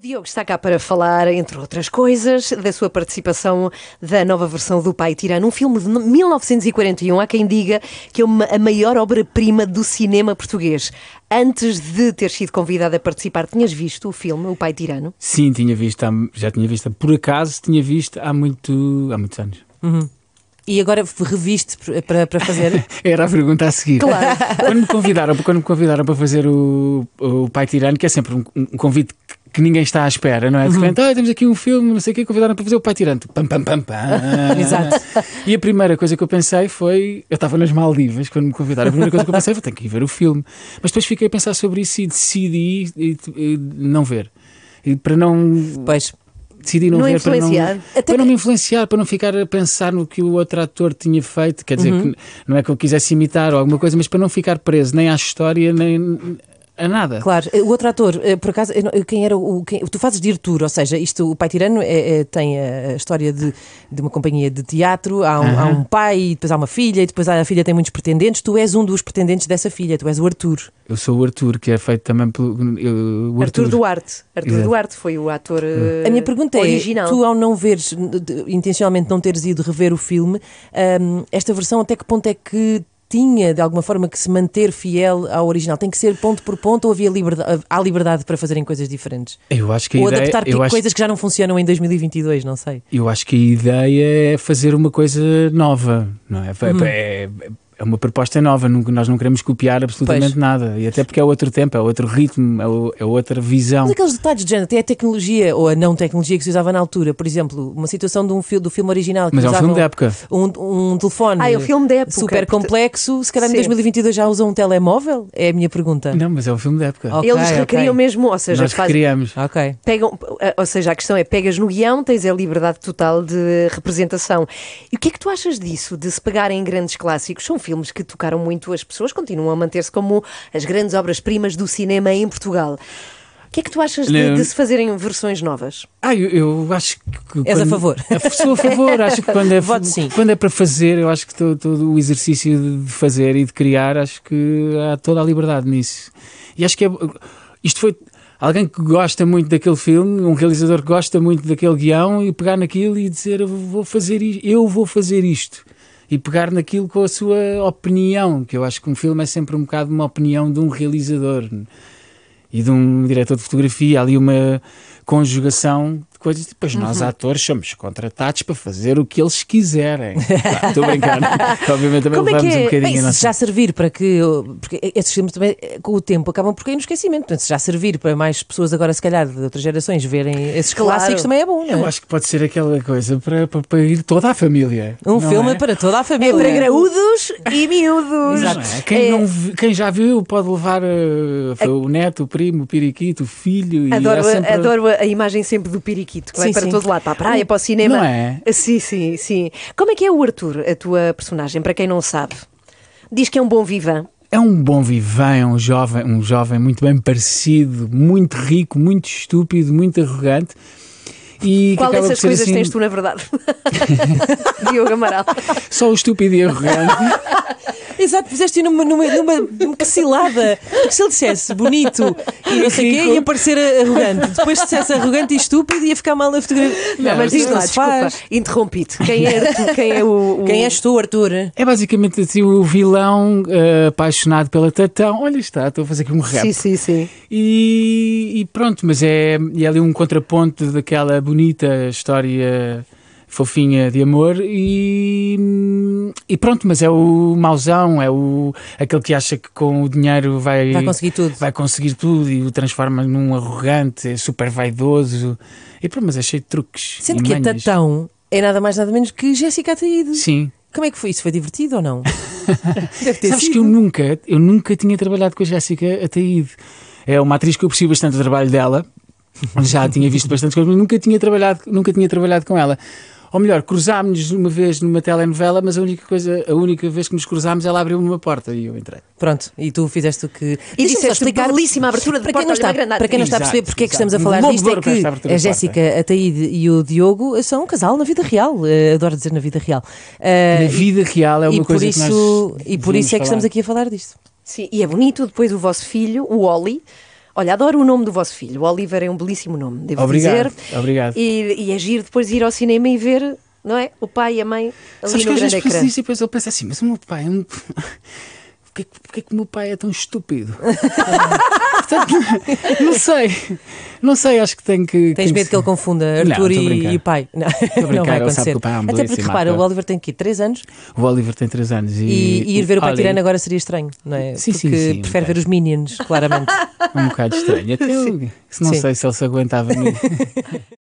Diogo está cá para falar, entre outras coisas, da sua participação da nova versão do Pai Tirano, um filme de 1941. Há quem diga que é uma, a maior obra-prima do cinema português. Antes de ter sido convidado a participar, tinhas visto o filme O Pai Tirano? Sim, tinha visto, já tinha visto. Por acaso, tinha visto há, muito, há muitos anos. Uhum. E agora reviste para, para fazer? Era a pergunta a seguir. Claro. Quando me convidaram, quando me convidaram para fazer o, o Pai Tirano, que é sempre um, um convite que ninguém está à espera, não é? De uhum. repente, ah, temos aqui um filme, não sei o quê, convidaram para fazer o pai tirante. Pam, pam, pam, pam. Exato. E a primeira coisa que eu pensei foi, eu estava nas Maldivas quando me convidaram, a primeira coisa que eu pensei foi, tenho que ir ver o filme. Mas depois fiquei a pensar sobre isso e decidi e, e, e não ver. E para não. Pois decidi não, não ver para não, Até para não me influenciar, para não ficar a pensar no que o outro ator tinha feito. Quer dizer, uhum. que não é que eu quisesse imitar ou alguma coisa, mas para não ficar preso nem à história, nem a nada. Claro. Eh, o outro ator, eh, por acaso, quem era o. Quem, tu fazes de Arturo, ou seja, isto, o Pai Tirano é, é, tem a história de, de uma companhia de teatro, há um, uhum. há um pai, e depois há uma filha, e depois a filha tem muitos pretendentes. Tu és um dos pretendentes dessa filha, tu és o Arthur Eu sou o Arthur que é feito também pelo. Eu, o Duarte. Arthur Duarte foi o ator. Uh, a minha pergunta é, original. é: tu, ao não veres, intencionalmente não teres ido rever o filme, um, esta versão até que ponto é que tinha de alguma forma que se manter fiel ao original? Tem que ser ponto por ponto ou havia liberdade, há liberdade para fazerem coisas diferentes? Eu acho que ou ideia, adaptar tipo, acho, coisas que já não funcionam em 2022, não sei. Eu acho que a ideia é fazer uma coisa nova, não é? Hum. é, é é uma proposta nova, nós não queremos copiar absolutamente pois. nada. E até porque é outro tempo, é outro ritmo, é, o, é outra visão. Mas aqueles detalhes de género, até a tecnologia ou a não tecnologia que se usava na altura, por exemplo, uma situação de um do filme original. Mas é um filme de época. Um, um telefone ah, é um filme de época, super complexo. Se calhar em 2022 já usam um telemóvel? É a minha pergunta. Não, mas é um filme de época. Okay, Eles recriam okay. mesmo, ou seja, nós fazem, recriamos. Okay. Pegam, eh, ou seja, a questão é: pegas no guião, tens a liberdade total de representação. E o que é que tu achas disso, de se pegarem em grandes clássicos? São filmes que tocaram muito as pessoas, continuam a manter-se como as grandes obras-primas do cinema em Portugal. O que é que tu achas de, de se fazerem versões novas? Ah, eu, eu acho que. És quando... a favor? Sou a favor. acho que quando é, Voto, sim. quando é para fazer, eu acho que todo, todo o exercício de fazer e de criar, acho que há toda a liberdade nisso. E acho que é. Isto foi alguém que gosta muito daquele filme, um realizador que gosta muito daquele guião e pegar naquilo e dizer eu vou fazer isto, eu vou fazer isto e pegar naquilo com a sua opinião, que eu acho que um filme é sempre um bocado uma opinião de um realizador e de um diretor de fotografia, há ali uma conjugação de coisas. E depois nós, uhum. atores, somos contratados para fazer o que eles quiserem. Estou tá, brincando. Obviamente também Como levamos é que, um é? bocadinho bem, a nossa... se já servir para que. Porque esses filmes também, com o tempo, acabam por cair no esquecimento. Portanto, se já servir para mais pessoas, agora, se calhar, de outras gerações, verem esses claro. clássicos também é bom, não é? Eu acho que pode ser aquela coisa para, para, para ir toda a família. Um filme é? para toda a família. É para é? graúdos e miúdos. Exato. É? Quem, não, quem já viu pode levar uh, o neto, o primo, o periquito, o filho. Adoro, e é sempre... adoro a imagem sempre do periquito periquito, que sim, vai para sim. todo lado, para a praia, para o cinema. Não é? Ah, sim, sim, sim. Como é que é o Arthur, a tua personagem, para quem não sabe? Diz que é um bom vivã. É um bom vivan, é um jovem, um jovem muito bem parecido, muito rico, muito estúpido, muito arrogante. E Qual dessas coisas assim... tens tu, na verdade? Diogo Amaral. Só o estúpido e arrogante. Exato, fizeste numa, numa, numa, numa Porque se ele dissesse bonito e não sei o quê, ia parecer arrogante. Depois dissesse arrogante e estúpido, ia ficar mal na fotografia. Não, mas diz lá, desculpa, interrompido. Quem é Quem é o, o... Quem és tu, Arthur? É basicamente assim o vilão uh, apaixonado pela Tatão. Olha, está, estou a fazer aqui um rap. Sim, sim, sim. E, e pronto, mas é, é ali um contraponto daquela bonita história fofinha de amor e, e pronto, mas é o mauzão, é o aquele que acha que com o dinheiro vai, vai conseguir tudo. Vai conseguir tudo e o transforma num arrogante, é super vaidoso. E pronto, mas é cheio de truques. Sendo que é manhas. a Tatão é nada mais nada menos que Jéssica Ataíde. Sim. Como é que foi isso? Foi divertido ou não? Deve ter Sabes sido. que eu nunca, eu nunca tinha trabalhado com a Jéssica Ataíde. É uma atriz que eu aprecio bastante o trabalho dela. Já tinha visto bastantes coisas, mas nunca tinha trabalhado, nunca tinha trabalhado com ela. Ou melhor, cruzámos-nos uma vez numa telenovela, mas a única coisa, a única vez que nos cruzámos, ela abriu-me uma porta e eu entrei. Pronto, e tu fizeste o que. E disseste explicar... uma belíssima abertura de para porta, está, Para quem não está a perceber porque é que estamos a falar disto, é que a Jéssica, a Taíde e o Diogo são um casal na vida real. Uh, adoro dizer na vida real. Uh, na vida real é uma coisa isso, que nós E por isso é que falar. estamos aqui a falar disto. Sim, e é bonito depois o vosso filho, o Oli Olha, adoro o nome do vosso filho. O Oliver é um belíssimo nome, devo obrigado, dizer. Obrigado. E, e é giro depois ir ao cinema e ver, não é? O pai e a mãe ali Sabes no que grande ecrã. Penso isso e depois ele pensa assim, mas o meu pai. É um... Porquê, que o meu pai é tão estúpido? Portanto, não sei. Não sei, acho que tenho que. Tens medo que... ele confunda Arthur não, e, e pai. Não, brincar, não vai acontecer. Sabe é Até porque repara, o Oliver tem aqui 3 anos. O Oliver tem 3 anos. E, e, ir ver o pai Olha... tirando agora seria estranho, não é? Sim, porque sim, sim, prefere ver os Minions, claramente. É um bocado estranho. Até eu, não sei se ele se aguentava.